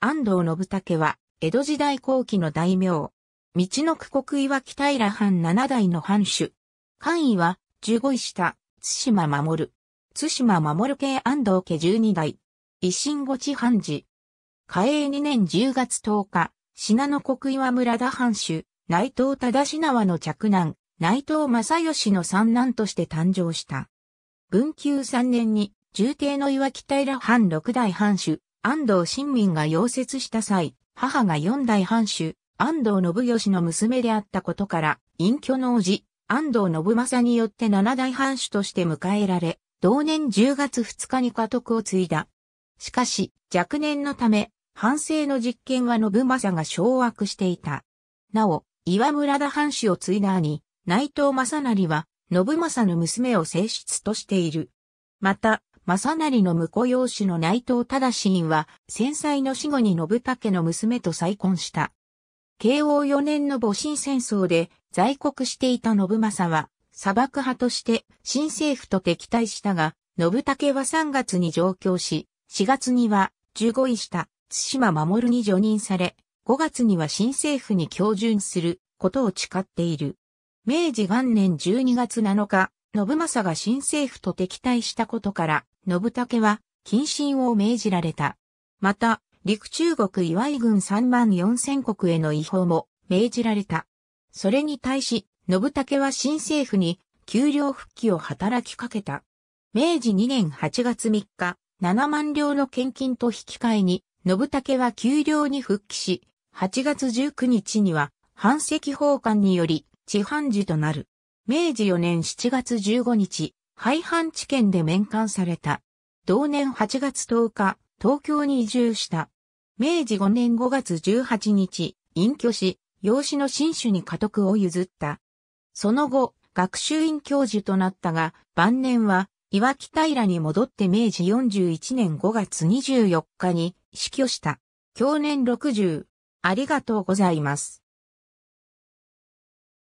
安藤信武は、江戸時代後期の大名。道の区国岩木平藩七代の藩主。官位は、十五位下、津島守。津島守系安藤家十二代。維新五地藩事。嘉永二年十月十日、信濃国岩村田藩主、内藤忠縄の嫡男、内藤正義の三男として誕生した。文久三年に、重帝の岩木平藩六代藩主、安藤新民が溶接した際、母が四代藩主、安藤信義の娘であったことから、隠居の王子、安藤信正によって七代藩主として迎えられ、同年10月2日に家督を継いだ。しかし、若年のため、反省の実験は信正が掌握していた。なお、岩村田藩主を継いだ兄、内藤正成は、信正の娘を正室としている。また、正成の婿養子の内藤忠信は、戦災の死後に信武の娘と再婚した。慶応4年の戊辰戦争で在国していた信正は、砂漠派として新政府と敵対したが、信武は3月に上京し、4月には15位した津島守に除任され、5月には新政府に標準することを誓っている。明治元年12月7日、信政が新政府と敵対したことから、信武は、謹慎を命じられた。また、陸中国岩井軍3万4千国への違法も命じられた。それに対し、信武は新政府に給料復帰を働きかけた。明治2年8月3日、7万両の献金と引き換えに、信武は給料に復帰し、8月19日には、反赤法官により、地判事となる。明治4年7月15日、廃藩置県で免官された。同年8月10日、東京に移住した。明治5年5月18日、隠居し、養子の新種に家督を譲った。その後、学習院教授となったが、晩年は、岩木平に戻って明治41年5月24日に死去した。去年60。ありがとうございます。